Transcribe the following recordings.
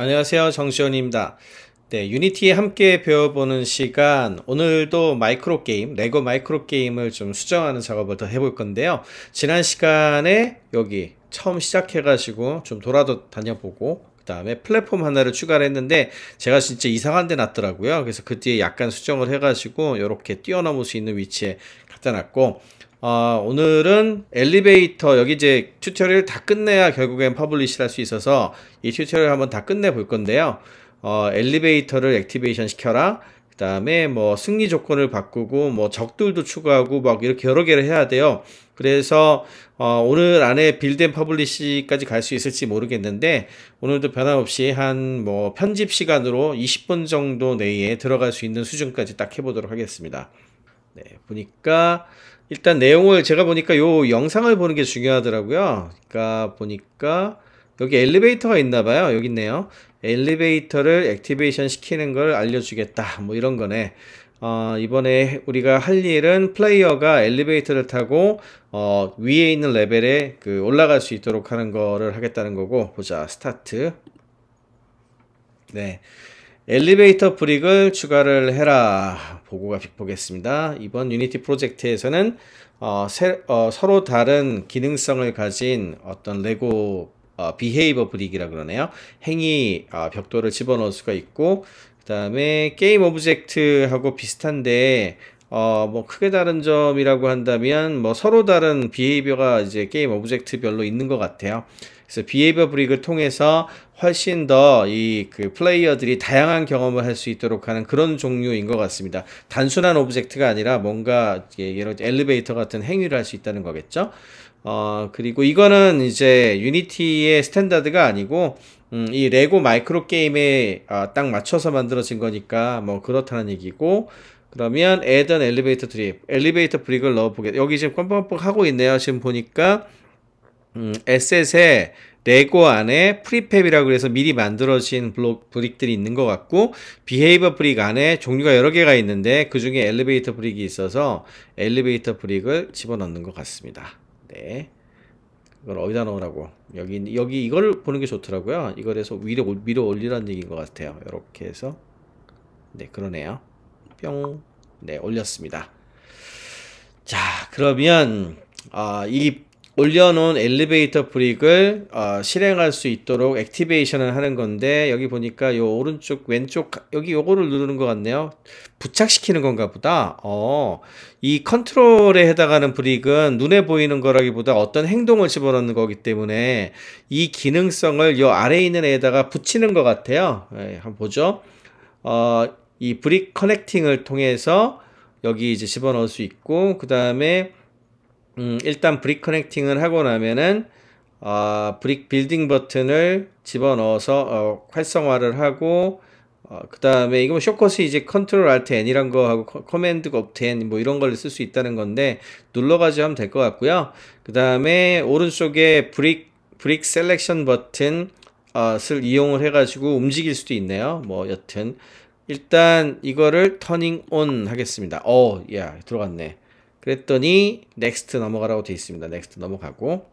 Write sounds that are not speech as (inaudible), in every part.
안녕하세요. 정시원입니다. 네, 유니티에 함께 배워보는 시간. 오늘도 마이크로 게임, 레고 마이크로 게임을 좀 수정하는 작업을 더 해볼 건데요. 지난 시간에 여기 처음 시작해가지고 좀 돌아도 다녀보고 그 다음에 플랫폼 하나를 추가를 했는데 제가 진짜 이상한 데 놨더라고요 그래서 그 뒤에 약간 수정을 해가지고 이렇게 뛰어넘을 수 있는 위치에 갖다 놨고 어, 오늘은 엘리베이터 여기 이제 튜토리얼 다 끝내야 결국엔 퍼블리시를 할 수 있어서 이 튜토리얼 한번 다 끝내 볼 건데요. 어, 엘리베이터를 액티베이션 시켜라. 그 다음에 뭐 승리 조건을 바꾸고 뭐 적들도 추가하고 막 이렇게 여러 개를 해야 돼요. 그래서 어, 오늘 안에 빌드 앤 퍼블리시까지 갈 수 있을지 모르겠는데 오늘도 변함없이 한 뭐 편집 시간으로 20분 정도 내에 들어갈 수 있는 수준까지 딱 해보도록 하겠습니다. 네, 보니까 일단 내용을 제가 보니까 요 영상을 보는 게 중요하더라고요. 그러니까 보니까 여기 엘리베이터가 있나 봐요. 여기 있네요. 엘리베이터를 액티베이션 시키는 걸 알려주겠다. 뭐 이런 거네. 어, 이번에 우리가 할 일은 플레이어가 엘리베이터를 타고 어, 위에 있는 레벨에 그 올라갈 수 있도록 하는 거를 하겠다는 거고 보자 스타트 네 엘리베이터 브릭을 추가를 해라 보고가 빅 보겠습니다. 이번 유니티 프로젝트에서는 어, 세, 어, 서로 다른 기능성을 가진 어떤 레고 어, 비헤이버 브릭이라 그러네요. 행위 어, 벽돌을 집어넣을 수가 있고 그 다음에 게임 오브젝트하고 비슷한데 어, 뭐, 크게 다른 점이라고 한다면, 뭐, 서로 다른 비헤이비가 이제 게임 오브젝트별로 있는 것 같아요. 그래서 비헤이버 브릭을 통해서 훨씬 더이그 플레이어들이 다양한 경험을 할 수 있도록 하는 그런 종류인 것 같습니다. 단순한 오브젝트가 아니라 뭔가 예를 들어 엘리베이터 같은 행위를 할 수 있다는 거겠죠. 어 그리고 이거는 이제 유니티의 스탠다드가 아니고 음, 이 레고 마이크로 게임에 아, 딱 맞춰서 만들어진 거니까 뭐 그렇다는 얘기고 그러면 에든 엘리베이터 드립 엘리베이터 브릭을 넣어보게 여기 지금 뻔뻔뻑 하고 있네요 지금 보니까 음, 에셋에 레고 안에 프리팹이라고 해서 미리 만들어진 블록 브릭들이 있는 것 같고 비헤이버 브릭 안에 종류가 여러 개가 있는데 그 중에 엘리베이터 브릭이 있어서 엘리베이터 브릭을 집어넣는 것 같습니다. 네. 이걸 어디다 넣으라고 여기 여기 이걸 보는 게 좋더라고요. 이걸 해서 위로 위로 올리라는 얘기인 것 같아요. 이렇게 해서 네 그러네요. 뿅. 네 올렸습니다. 자 그러면 아, 이 올려놓은 엘리베이터 브릭을 어, 실행할 수 있도록 액티베이션을 하는 건데 여기 보니까 요 오른쪽 왼쪽 여기 요거를 누르는 것 같네요 부착시키는 건가 보다 어, 이 컨트롤에 해당하는 브릭은 눈에 보이는 거라기보다 어떤 행동을 집어넣는 거기 때문에 이 기능성을 요 아래에 있는 애에다가 붙이는 것 같아요 예, 한번 보죠 어, 이 브릭 커넥팅을 통해서 여기 이제 집어넣을 수 있고 그 다음에 음, 일단 브릭 커넥팅을 하고 나면은 어, 브릭 빌딩 버튼을 집어넣어서 어, 활성화를 하고 어, 그 다음에 이거 뭐 쇼컷이 이제 컨트롤 알트 N이란 거 하고 커맨드 업트 N 뭐 이런 걸 쓸 수 있다는 건데 눌러가지고 하면 될 것 같고요 그 다음에 오른쪽에 브릭 브릭 셀렉션 버튼 어, 을 이용을 해가지고 움직일 수도 있네요 뭐 여튼 일단 이거를 터닝 온 하겠습니다 어, 야 들어갔네 그랬더니 넥스트 넘어가라고 되어 있습니다. 넥스트 넘어가고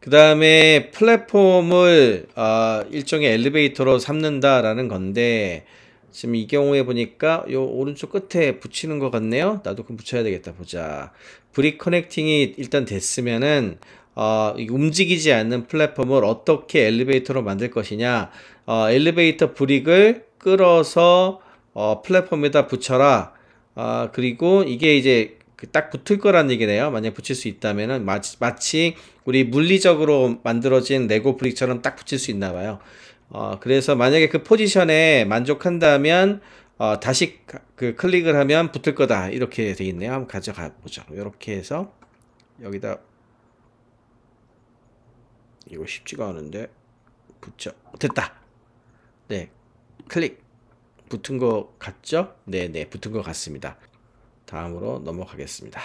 그 다음에 플랫폼을 어, 일종의 엘리베이터로 삼는다라는 건데 지금 이 경우에 보니까 요 오른쪽 끝에 붙이는 것 같네요. 나도 그 붙여야 되겠다 보자. 브릭 커넥팅이 일단 됐으면은 어, 움직이지 않는 플랫폼을 어떻게 엘리베이터로 만들 것이냐 어, 엘리베이터 브릭을 끌어서 어, 플랫폼에다 붙여라 아, 그리고 이게 이제 그 딱 붙을 거란 얘기네요. 만약 붙일 수 있다면은 마치, 마치 우리 물리적으로 만들어진 레고 브릭처럼 딱 붙일 수 있나 봐요. 어, 그래서 만약에 그 포지션에 만족한다면 어, 다시 그 클릭을 하면 붙을 거다. 이렇게 돼 있네요. 한번 가져가 보죠. 이렇게 해서 여기다 이거 쉽지가 않은데 붙여. 됐다. 네. 클릭. 붙은 것 같죠? 네네, 붙은 것 같습니다. 다음으로 넘어가겠습니다.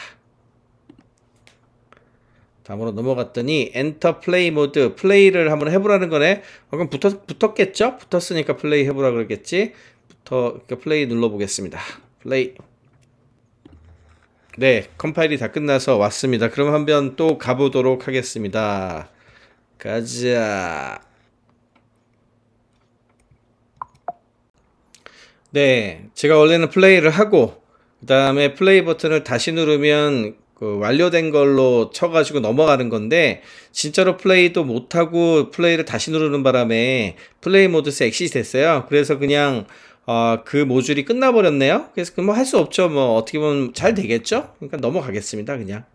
다음으로 넘어갔더니 엔터 플레이 모드 플레이를 한번 해보라는 거네 어, 그럼 붙었, 붙었겠죠? 붙었으니까 플레이 해보라 그랬겠지 붙어 그러니까 플레이 눌러보겠습니다 플레이 네 컴파일이 다 끝나서 왔습니다 그럼 한번 또 가보도록 하겠습니다 가자 네, 제가 원래는 플레이를 하고 그 다음에 플레이 버튼을 다시 누르면 그 완료된 걸로 쳐가지고 넘어가는 건데 진짜로 플레이도 못하고 플레이를 다시 누르는 바람에 플레이 모드에서 엑시이 됐어요. 그래서 그냥 어, 그 모듈이 끝나버렸네요. 그래서 그 뭐 할 수 없죠. 뭐 어떻게 보면 잘 되겠죠. 그러니까 넘어가겠습니다. 그냥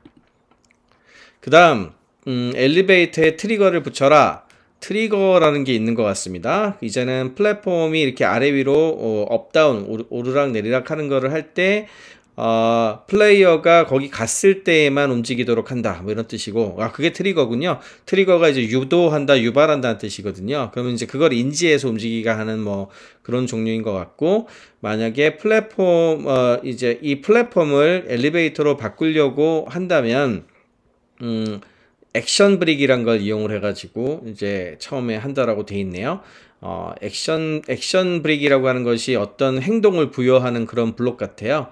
그 다음 음, 엘리베이터에 트리거를 붙여라. 트리거라는 게 있는 것 같습니다. 이제는 플랫폼이 이렇게 아래 위로 어, 업다운 오르락 내리락 하는 거를 할때 어, 플레이어가 거기 갔을 때에만 움직이도록 한다. 뭐 이런 뜻이고. 아, 그게 트리거군요. 트리거가 이제 유도한다, 유발한다는 뜻이거든요. 그러면 이제 그걸 인지해서 움직이가 하는 뭐 그런 종류인 것 같고, 만약에 플랫폼, 어, 이제 이 플랫폼을 엘리베이터로 바꾸려고 한다면, 음, 액션 브릭이란 걸 이용을 해가지고 이제 처음에 한다라고 돼 있네요. 어, 액션 액션 브릭이라고 하는 것이 어떤 행동을 부여하는 그런 블록 같아요.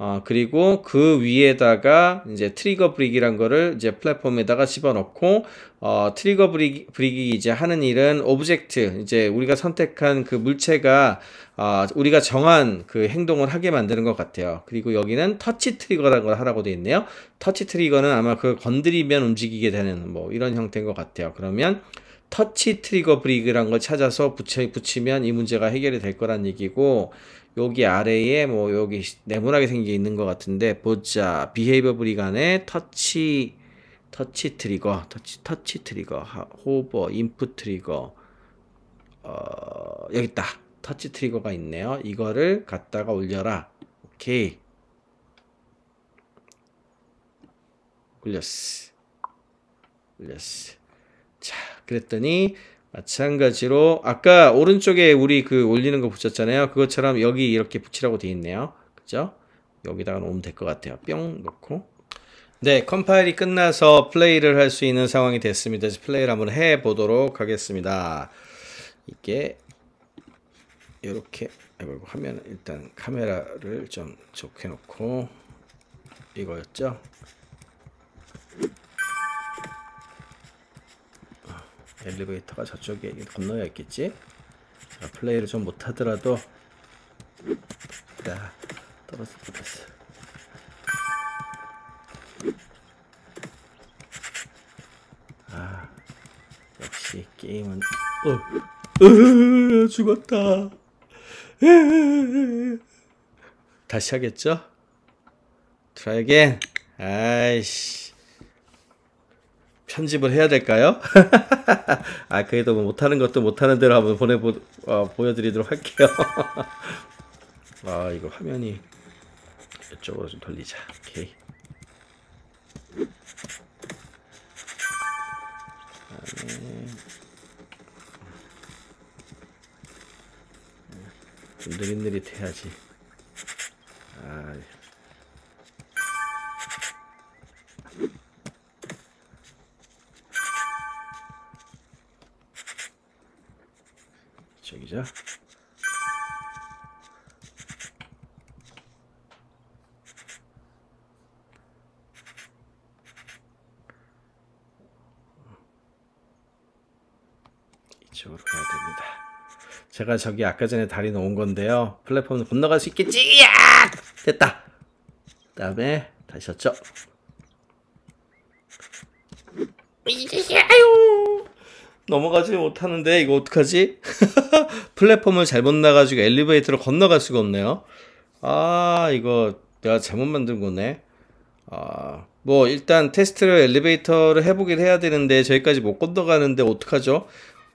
어, 그리고 그 위에다가 이제 트리거 브릭이란 거를 이제 플랫폼에다가 집어넣고, 어, 트리거 브릭, 브릭이 이제 하는 일은 오브젝트, 이제 우리가 선택한 그 물체가, 어, 우리가 정한 그 행동을 하게 만드는 것 같아요. 그리고 여기는 터치 트리거라는 걸 하라고 되어 있네요. 터치 트리거는 아마 그 건드리면 움직이게 되는 뭐 이런 형태인 것 같아요. 그러면, 터치 트리거 브릭이란 걸 찾아서 붙여, 붙이면 이 문제가 해결이 될 거란 얘기고 여기 아래에 뭐 여기 네모나게 생긴 게 있는 것 같은데 보자 비헤이버 브리간의 터치 터치 트리거 터치 터치 트리거 호버 인풋 트리거 어 여기 있다 터치 트리거가 있네요 이거를 갖다가 올려라 오케이 올렸어 올렸어 자 그랬더니 마찬가지로 아까 오른쪽에 우리 그 올리는 거 붙였잖아요. 그것처럼 여기 이렇게 붙이라고 되어 있네요. 그죠? 여기다가 놓으면 될 것 같아요. 뿅 놓고 네, 컴파일이 끝나서 플레이를 할 수 있는 상황이 됐습니다. 플레이를 한번 해보도록 하겠습니다. 이게 이렇게 아이고 화면 일단 카메라를 좀 좋게 놓고 이거였죠. 엘리베이터가 저쪽에 건너야 있겠지 자, 플레이를 좀 못하더라도 자, 떨어져 버렸어아 역시 게임은 어, 으, 어, 죽었다 다시 하겠죠? 트라이 겐 아이씨 편집을 해야 될까요? (laughs) 아, 그래도 뭐 못하는 것도 못하는 대로 한번 보내보, 어, 보여드리도록 할게요. (laughs) 아, 이거 화면이 이쪽으로 좀 돌리자. 오케이. 음, 음, 느릿느릿해야지. 아, 저기죠. 이쪽으로 가야 됩니다. 제가 저기 아까 전에 다리 놓은 건데요. 플랫폼 건너갈 수 있겠지? 야! 됐다. 그 다음에 다시 졌죠. 아유. 넘어가지 못하는데 이거 어떡하지? (laughs) 플랫폼을 잘못 나가지고 엘리베이터를 건너갈 수가 없네요. 아 이거 내가 잘못 만든 거네. 아 뭐 일단 테스트를 엘리베이터를 해보긴 해야 되는데 저기까지 못 건너가는데 어떡하죠?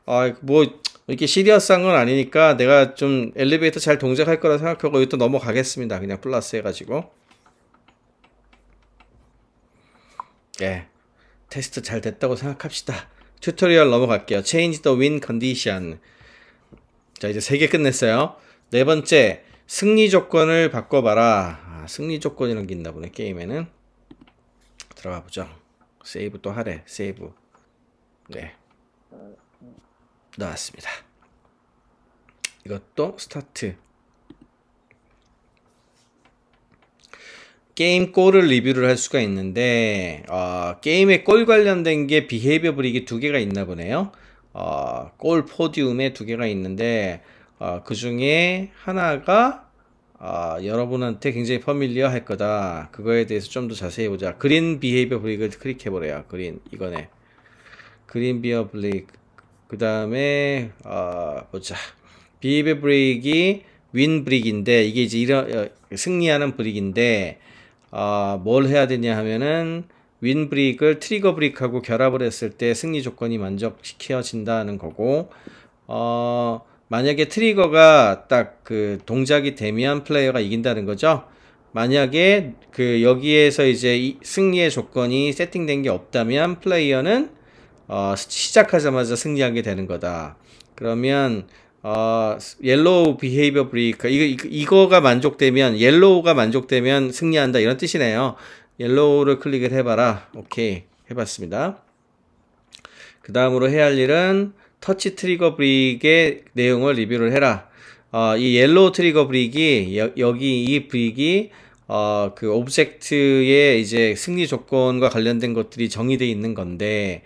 아 뭐 이렇게 시리어스한 건 아니니까 내가 좀 엘리베이터 잘 동작할 거라 생각하고 일단 넘어가겠습니다. 그냥 플러스 해가지고. 예. 테스트 잘 됐다고 생각합시다. 튜토리얼 넘어갈게요. Change the win condition. 자, 이제 세 개 끝냈어요. 네 번째, 승리 조건을 바꿔봐라. 아, 승리 조건이란게 있나 보네, 게임에는. 들어가 보죠. 세이브 또 하래, 세이브. 네. 나왔습니다. 이것도 스타트. 게임 골을 리뷰를 할 수가 있는데 어, 게임의 골 관련된 게 비헤이비어 브릭이 두 개가 있나 보네요. 어, 골 포디움에 두 개가 있는데 어, 그 중에 하나가 어, 여러분한테 굉장히 퍼밀리어 할 거다. 그거에 대해서 좀 더 자세히 보자. 그린 비헤이비어 브릭을 클릭해 보래요. 그린 이거네. 그린 비어 브릭. 그 다음에 어, 보자. 비헤이비어 브릭이 윈 브릭인데 이게 이제 이런 어, 승리하는 브릭인데 어, 뭘 해야 되냐 하면은 윈 브릭을 트리거 브릭하고 결합을 했을 때 승리 조건이 만족시켜진다는 거고 어, 만약에 트리거가 딱 그 동작이 되면 플레이어가 이긴다는 거죠. 만약에 그 여기에서 이제 승리의 조건이 세팅된 게 없다면 플레이어는 어, 시작하자마자 승리하게 되는 거다. 그러면 어, 옐로우 비헤이비어 브레이크 이거 이거가 만족되면 옐로우가 만족되면 승리한다 이런 뜻이네요. 옐로우를 클릭을 해봐라. 오케이 해봤습니다. 그 다음으로 해야 할 일은 터치 트리거 브릭의 내용을 리뷰를 해라. 어, 이 옐로우 트리거 브릭이 여, 기이 브릭이 어, 그 오브젝트의 이제 승리 조건과 관련된 것들이 정의되어 있는 건데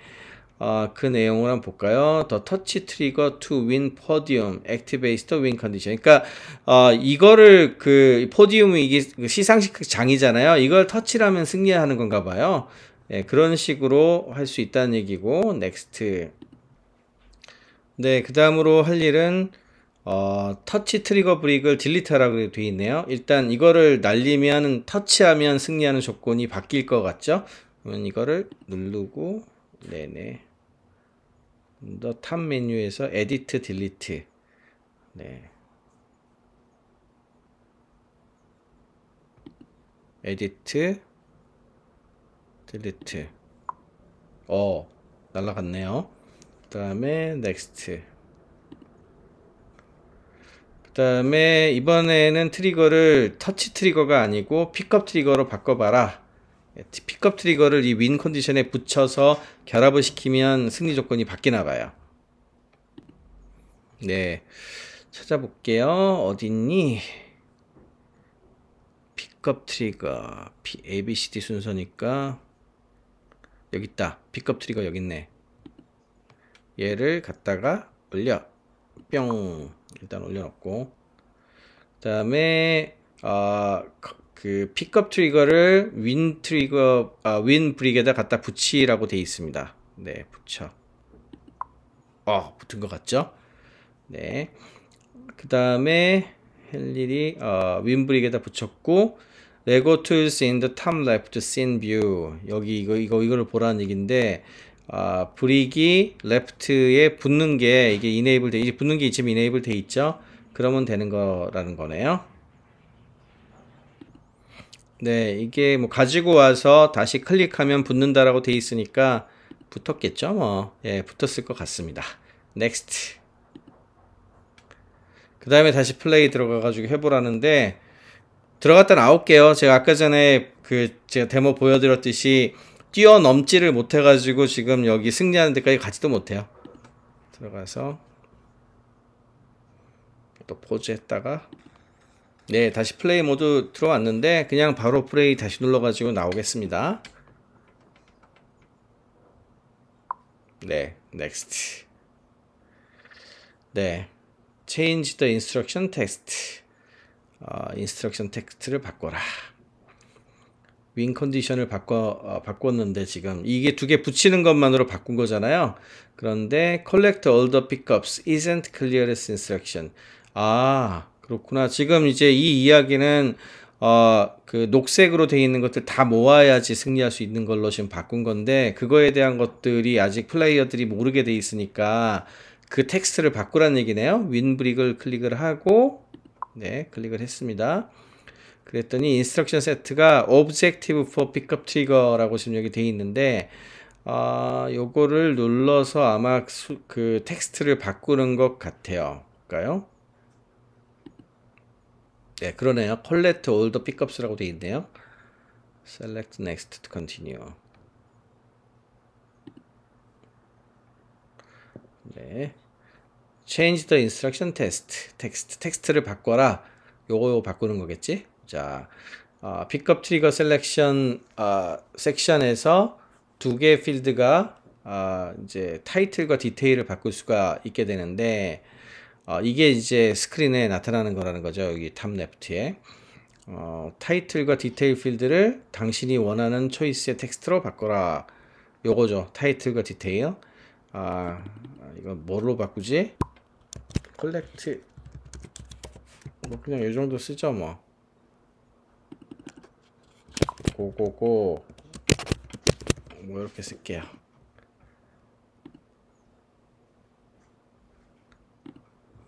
어, 그 내용을 한번 볼까요? 더 터치 트리거 to win podium activates the win condition. 그러니까 어, 이거를 그 포디움이 이게 그 시상식 장이잖아요. 이걸 터치를하면 승리하는 건가 봐요. 예, 그런 식으로 할 수 있다는 얘기고 next. 네, 그 다음으로 할 일은 어, 터치 트리거 브릭을 딜리트라고 되어 있네요. 일단 이거를 날리면 터치하면 승리하는 조건이 바뀔 것 같죠? 그러면 이거를 누르고 네네 더탑 메뉴에서 에디트 딜리트 네. 에디트 딜리트 어 날라갔네요 그 다음에 넥스트 그 다음에 이번에는 트리거를 터치 트리거가 아니고 픽업 트리거로 바꿔봐라 픽업 트리거를 이 윈 컨디션에 붙여서 결합을 시키면 승리 조건이 바뀌나 봐요. 네. 찾아볼게요. 어딨니? 픽업 트리거. A, B, C, D 순서니까. 여기 있다. 픽업 트리거 여기 있네. 얘를 갖다가 올려. 뿅. 일단 올려놓고. 그 다음에, 어, 그 픽업 트리거를 윈 트리거 아, 윈 브릭에다 갖다 붙이라고 돼 있습니다. 네, 붙여. 어, 붙은 것 같죠? 네. 그 다음에 헬리리 어, 윈 브릭에다 붙였고 레고 툴스 인 n the top l 여기 이거 이거 이거를 보라는 얘기인데 아, 브릭이 레프트에 붙는 게 이게 이네이블 돼 이제 붙는 게 지금 이네이블 돼 있죠? 그러면 되는 거라는 거네요. 네, 이게 뭐 가지고 와서 다시 클릭하면 붙는다라고 돼 있으니까 붙었겠죠, 뭐. 예, 붙었을 것 같습니다. next. 그 다음에 다시 플레이 들어가가지고 해보라는데, 들어갔다 나올게요. 제가 아까 전에 그, 제가 데모 보여드렸듯이, 뛰어넘지를 못해가지고 지금 여기 승리하는 데까지 가지도 못해요. 들어가서, 또 포즈 했다가, 네, 다시 플레이 모드 들어왔는데 그냥 바로 플레이 다시 눌러가지고 나오겠습니다. 네, next. 네, change the instruction text. 어, 인스트럭션 텍스트를 바꿔라. 윈 컨디션을 바꿔 어, 바꿨는데 지금 이게 두 개 붙이는 것만으로 바꾼 거잖아요. 그런데 collect all the pickups isn't clear as instruction. 아, 그렇구나. 지금 이제 이 이야기는 어, 그 녹색으로 되어 있는 것들 다 모아야지 승리할 수 있는 걸로 지금 바꾼 건데 그거에 대한 것들이 아직 플레이어들이 모르게 돼 있으니까 그 텍스트를 바꾸라는 얘기네요. 윈브릭을 클릭을 하고 네, 클릭을 했습니다. 그랬더니 인스트럭션 세트가 Objective for Pickup Trigger라고 지금 여기 돼 있는데 아, 어, 요거를 눌러서 아마 수, 그 텍스트를 바꾸는 것 같아요. 그까요 네, 그러네요. collect all the p i c k u p s 라고 되어 있네요. select next to continue. 네. change the instruction text. 텍스트 텍스트를 바꿔라. 요거 요거 바꾸는 거겠지? 자. 어, 픽업 트리거 셀렉션 어, 섹션에서 두 개의 필드가 어, 아, 이제 타이틀과 디테일을 바꿀 수가 있게 되는데 어, 이게 이제 스크린에 나타나는 거라는 거죠. 여기 탑 레프트에. 어, 타이틀과 디테일 필드를 당신이 원하는 초이스의 텍스트로 바꿔라. 요거죠. 타이틀과 디테일. 아, 이건 뭘로 바꾸지? 컬렉트. 뭐 그냥 요 정도 쓰죠, 뭐. 고고고. 뭐 이렇게 쓸게요.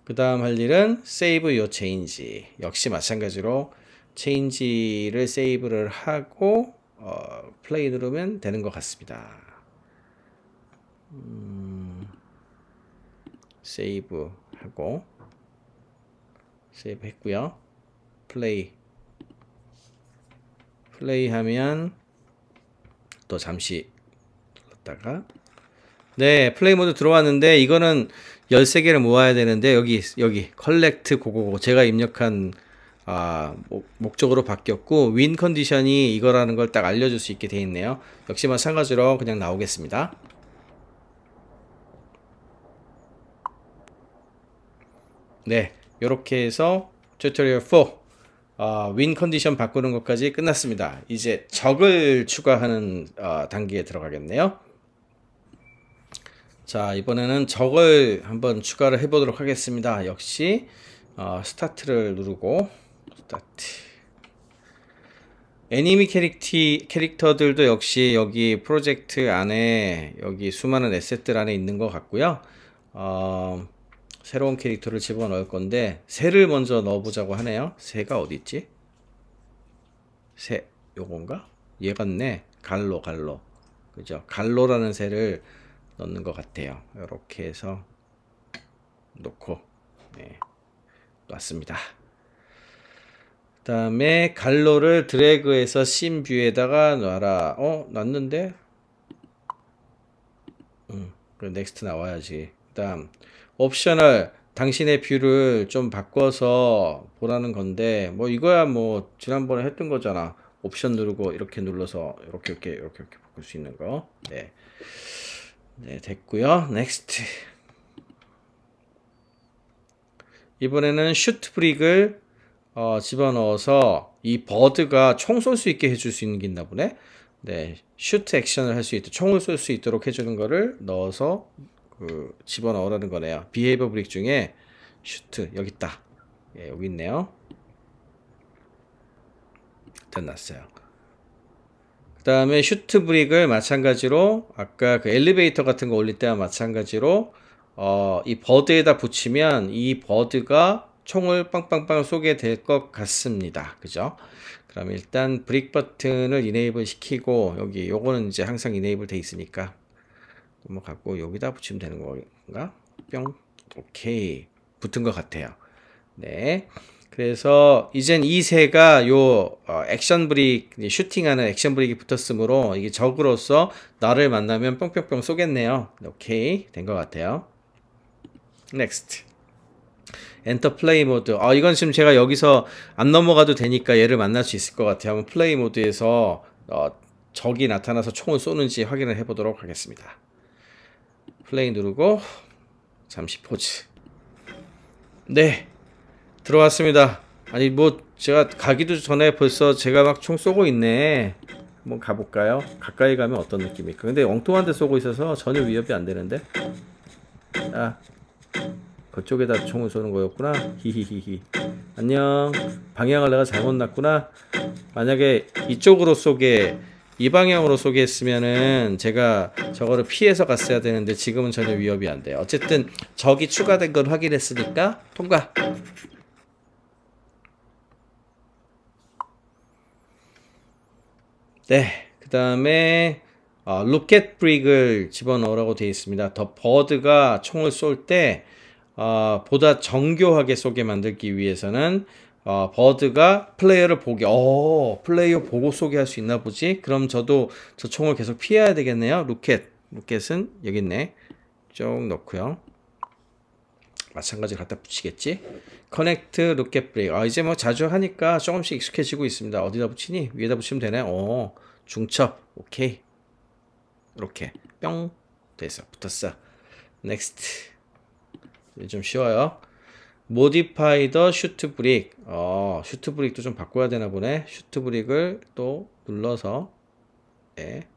그 다음 할 일은 save your change. 역시 마찬가지로 change를 save를 하고 어, play 누르면 되는 것 같습니다. 음, save 하고 save 했고요. play 플레이 하면 또 잠시 눌렀다가 네, 플레이 모드 들어왔는데 이거는 13개를 모아야 되는데 여기 여기 컬렉트 고고고 제가 입력한 아, 목, 적으로 바뀌었고 윈 컨디션이 이거라는 걸 딱 알려줄 수 있게 돼 있네요. 역시 마찬가지로 그냥 나오겠습니다. 네, 이렇게 해서 튜토리얼 4 어, 윈 컨디션 바꾸는 것까지 끝났습니다. 이제 적을 추가하는 어, 단계에 들어가겠네요. 자 이번에는 적을 한번 추가를 해보도록 하겠습니다. 역시 어, 스타트를 누르고 스타트 애니미 캐릭티, 캐릭터들도 역시 여기 프로젝트 안에 여기 수많은 에셋들 안에 있는 것 같고요. 어, 새로운 캐릭터를 집어넣을 건데 새를 먼저 넣어보자고 하네요. 새가 어디 있지? 새 요건가? 얘 같네. 갈로 갈로. 그죠? 갈로라는 새를 넣는 것 같아요. 이렇게 해서 놓고 네, 놨습니다. 그 다음에 갈로를 드래그해서 씬 뷰에다가 놔라. 어? 놨는데? 음, 넥스트 나와야지. 그 다음 옵셔널 당신의 뷰를 좀 바꿔서 보라는 건데 뭐 이거야 뭐 지난번에 했던 거잖아. 옵션 누르고 이렇게 눌러서 이렇게 이렇게 이렇게 이렇게 바꿀 수 있는 거. 네. 네, 됐고요. 넥스트. 이번에는 슈트 브릭을 어, 집어넣어서 이 버드가 총 쏠 수 있게 해줄 수 있는 게 있나 보네. 네, 슈트 액션을 할 수 있도록 총을 쏠 수 있도록 해주는 거를 넣어서 그 집어넣으라는 거네요. 비헤이버 브릭 중에 슈트 여기 있다. 예, 여기 있네요. 끝났어요. 그 다음에 슈트 브릭을 마찬가지로 아까 그 엘리베이터 같은 거 올릴 때와 마찬가지로 어, 이 버드에다 붙이면 이 버드가 총을 빵빵빵 쏘게 될 것 같습니다. 그죠? 그럼 일단 브릭 버튼을 이네이블 시키고 여기 요거는 이제 항상 이네이블 돼 있으니까 한번 갖고 여기다 붙이면 되는 건가? 뿅 오케이 붙은 것 같아요. 네. 그래서 이젠 이 세가 요 어, 액션 브릭 슈팅하는 액션 브릭이 붙었으므로 이게 적으로서 나를 만나면 뿅뿅뿅 쏘겠네요. 오케이 된 것 같아요. 넥스트 엔터 플레이 모드 아 이건 지금 제가 여기서 안 넘어가도 되니까 얘를 만날 수 있을 것 같아요. 한번 플레이 모드에서 어, 적이 나타나서 총을 쏘는지 확인을 해보도록 하겠습니다. 플레이 누르고 잠시 포즈 네 들어왔습니다. 아니 뭐 제가 가기도 전에 벌써 제가 막 총 쏘고 있네. 한번 가볼까요? 가까이 가면 어떤 느낌일까? 근데 엉뚱한 데 쏘고 있어서 전혀 위협이 안 되는데? 아, 그쪽에다 총을 쏘는 거였구나? 히히히히. 안녕. 방향을 내가 잘못 났구나 만약에 이쪽으로 쏘게, 이 방향으로 쏘게 했으면은 제가 저거를 피해서 갔어야 되는데 지금은 전혀 위협이 안 돼요. 어쨌든 적이 추가된 걸 확인했으니까 통과! 네, 그 다음에 어, 로켓 브릭을 집어넣으라고 되어 있습니다. 더 버드가 총을 쏠때 어, 보다 정교하게 쏘게 만들기 위해서는 어, 버드가 플레이어를 보게 어 플레이어 보고 쏘게 할 수 있나 보지 그럼 저도 저 총을 계속 피해야 되겠네요 로켓 로켓은 여기 있네 쭉 넣고요 마찬가지로 갖다 붙이겠지. 커넥트 로켓 브레이크. 아, 이제 뭐 자주 하니까 조금씩 익숙해지고 있습니다. 어디다 붙이니? 위에다 붙이면 되네. 어, 중첩. 오케이. 이렇게 뿅 돼서 붙었어. 넥스트. 좀 쉬워요. 모디파이 더 슈트 브릭. 어, 슈트 브릭도 좀 바꿔야 되나 보네. 슈트 브릭을 또 눌러서 예.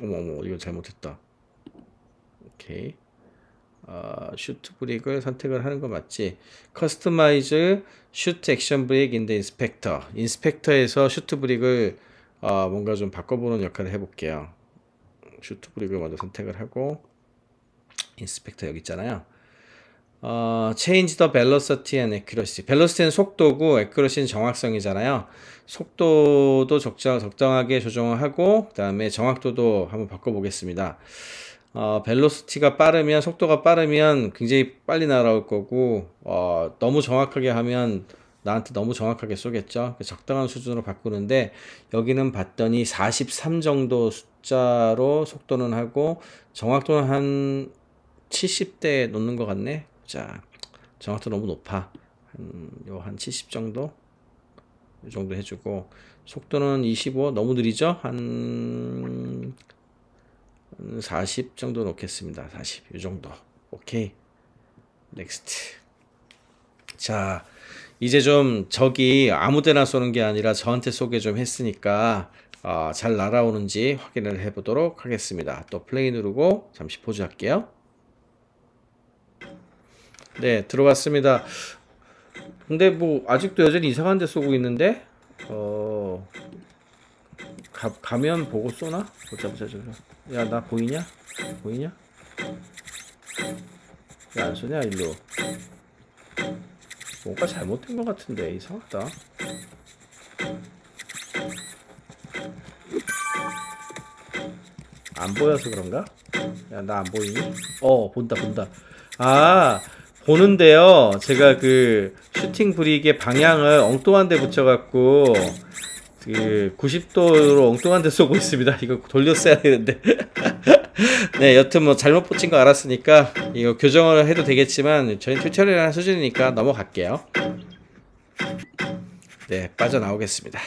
어머 어머 이거 잘못했다. 오케이. 어, 슈트 브릭을 선택을 하는 거 맞지? 커스터마이즈 슈트 액션 브릭인데 인스펙터 인스펙터에서 슈트 브릭을 어, 뭔가 좀 바꿔보는 역할을 해볼게요 슈트 브릭을 먼저 선택을 하고 인스펙터 여기 있잖아요 어, change the velocity and accuracy. velocity는 속도고, accuracy는 정확성이잖아요. 속도도 적정, 적당하게 조정을 하고, 그 다음에 정확도도 한번 바꿔보겠습니다. 어, 벨로스티가 빠르면 속도가 빠르면 굉장히 빨리 날아올 거고 어, 너무 정확하게 하면 나한테 너무 정확하게 쏘겠죠. 그 적당한 수준으로 바꾸는데 여기는 봤더니 43 정도 숫자로 속도는 하고 정확도는 한 70대 놓는 것 같네. 자, 정확도 너무 높아. 한 요한70 정도 이 정도 해주고 속도는 25 너무 느리죠? 한40 정도 놓겠습니다. 40. 이 정도. 오케이. 넥스트. 자, 이제 좀 저기 아무 데나 쏘는 게 아니라 저한테 소개 좀 했으니까 어, 잘 날아오는지 확인을 해보도록 하겠습니다. 또 플레이 누르고 잠시 포즈할게요. 네, 들어왔습니다. 근데 뭐 아직도 여전히 이상한 데 쏘고 있는데? 어... 가, 가면 보고 쏘나? 보자 보자 보자 야나 보이냐? 보이냐? 왜안 쏘냐 일로 뭔가 잘못된 것 같은데 이상하다 안 보여서 그런가? 야나 안 보이니? 어 본다 본다 아 보는데요 제가 그 슈팅 브릭의 방향을 엉뚱한 데 붙여갖고 그 90도로 엉뚱한 데 쏘고 있습니다. 이거 돌렸어야 되는데. (laughs) 네, 여튼 뭐 잘못 붙인 거 알았으니까 이거 교정을 해도 되겠지만 저희 튜토리얼이라는 수준이니까 넘어갈게요. 네, 빠져나오겠습니다.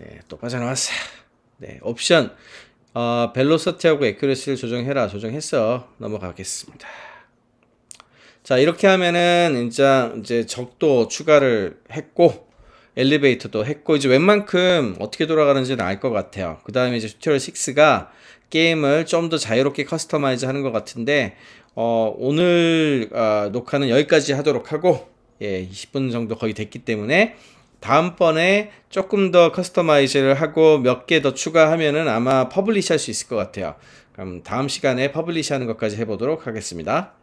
네, 또 빠져나왔어. 네, 옵션. 어, 벨로서티하고 에큐레시를 조정해라. 조정했어. 넘어가겠습니다. 자, 이렇게 하면은 이제 이제 적도 추가를 했고 엘리베이터도 했고 이제 웬만큼 어떻게 돌아가는지는 알 것 같아요. 그 다음에 이제 튜토리얼 6가 게임을 좀 더 자유롭게 커스터마이즈 하는 것 같은데 어, 오늘 어, 녹화는 여기까지 하도록 하고 예, 20분 정도 거의 됐기 때문에 다음번에 조금 더 커스터마이즈를 하고 몇 개 더 추가하면은 아마 퍼블리시 할 수 있을 것 같아요. 그럼 다음 시간에 퍼블리시 하는 것까지 해보도록 하겠습니다.